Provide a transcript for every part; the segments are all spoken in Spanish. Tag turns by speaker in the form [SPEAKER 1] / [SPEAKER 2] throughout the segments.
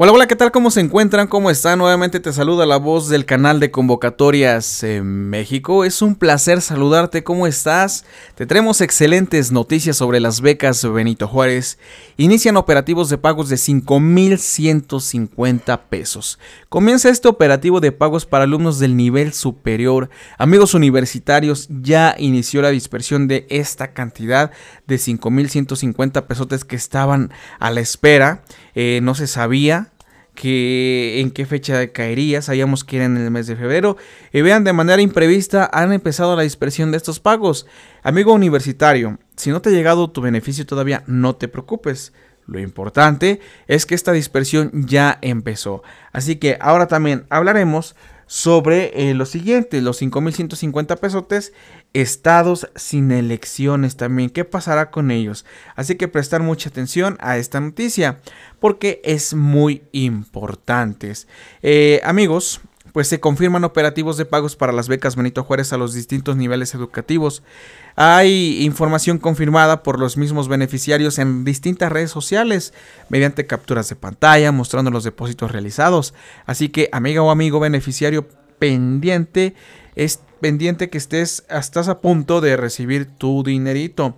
[SPEAKER 1] Hola, hola, ¿qué tal? ¿Cómo se encuentran? ¿Cómo están? Nuevamente te saluda la voz del canal de Convocatorias en México. Es un placer saludarte. ¿Cómo estás? Te traemos excelentes noticias sobre las becas Benito Juárez. Inician operativos de pagos de 5.150 pesos. Comienza este operativo de pagos para alumnos del nivel superior. Amigos universitarios, ya inició la dispersión de esta cantidad de 5.150 pesotes que estaban a la espera. Eh, no se sabía que en qué fecha caería, sabíamos que era en el mes de febrero, y vean, de manera imprevista han empezado la dispersión de estos pagos. Amigo universitario, si no te ha llegado tu beneficio todavía, no te preocupes. Lo importante es que esta dispersión ya empezó. Así que ahora también hablaremos sobre eh, lo siguiente, los 5.150 pesotes, estados sin elecciones también, ¿qué pasará con ellos? Así que prestar mucha atención a esta noticia porque es muy importante. Eh, amigos, pues se confirman operativos de pagos para las becas Benito Juárez a los distintos niveles educativos. Hay información confirmada por los mismos beneficiarios en distintas redes sociales, mediante capturas de pantalla, mostrando los depósitos realizados. Así que, amiga o amigo beneficiario pendiente, es pendiente que estés, estás a punto de recibir tu dinerito.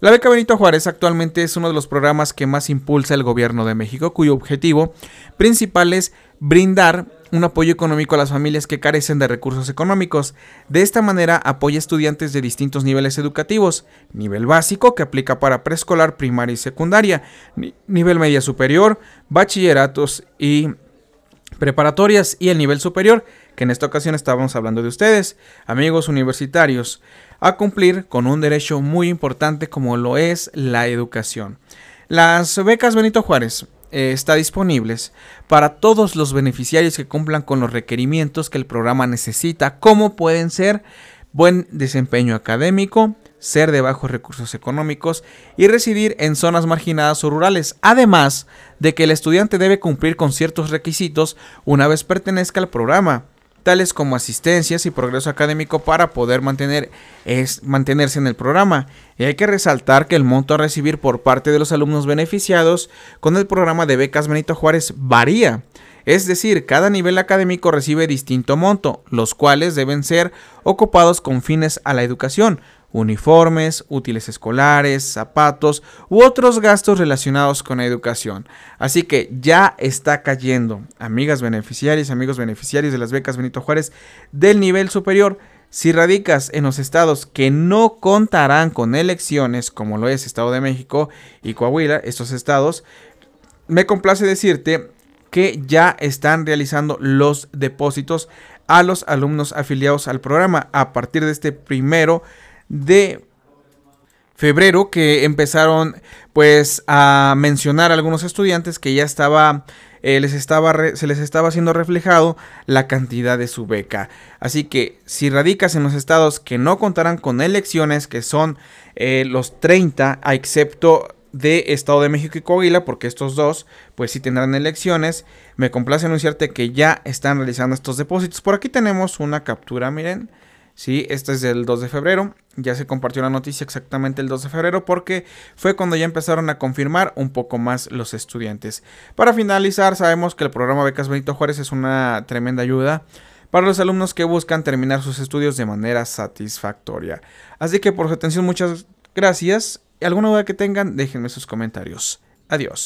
[SPEAKER 1] La beca Benito Juárez actualmente es uno de los programas que más impulsa el gobierno de México, cuyo objetivo principal es brindar un apoyo económico a las familias que carecen de recursos económicos. De esta manera apoya estudiantes de distintos niveles educativos, nivel básico que aplica para preescolar, primaria y secundaria, nivel media superior, bachilleratos y preparatorias y el nivel superior, que en esta ocasión estábamos hablando de ustedes, amigos universitarios, a cumplir con un derecho muy importante como lo es la educación. Las becas Benito Juárez están eh, está disponibles para todos los beneficiarios que cumplan con los requerimientos que el programa necesita, como pueden ser buen desempeño académico, ser de bajos recursos económicos y residir en zonas marginadas o rurales, además de que el estudiante debe cumplir con ciertos requisitos una vez pertenezca al programa, tales como asistencias y progreso académico para poder mantener, mantenerse en el programa. Y hay que resaltar que el monto a recibir por parte de los alumnos beneficiados con el programa de becas Benito Juárez varía. Es decir, cada nivel académico recibe distinto monto, los cuales deben ser ocupados con fines a la educación, uniformes, útiles escolares, zapatos u otros gastos relacionados con la educación. Así que ya está cayendo, amigas beneficiarias, amigos beneficiarios de las becas Benito Juárez del nivel superior. Si radicas en los estados que no contarán con elecciones, como lo es Estado de México y Coahuila, estos estados, me complace decirte que ya están realizando los depósitos a los alumnos afiliados al programa a partir de este primero de febrero que empezaron pues a mencionar a algunos estudiantes que ya estaba eh, les estaba se les estaba haciendo reflejado la cantidad de su beca así que si radicas en los estados que no contarán con elecciones que son eh, los 30 a excepto de Estado de México y Coahuila, porque estos dos, pues sí tendrán elecciones. Me complace anunciarte que ya están realizando estos depósitos. Por aquí tenemos una captura, miren. ¿sí? Este es el 2 de febrero, ya se compartió la noticia exactamente el 2 de febrero porque fue cuando ya empezaron a confirmar un poco más los estudiantes. Para finalizar, sabemos que el programa Becas Benito Juárez es una tremenda ayuda para los alumnos que buscan terminar sus estudios de manera satisfactoria. Así que por su atención muchas gracias. ¿Alguna duda que tengan? Déjenme sus comentarios. Adiós.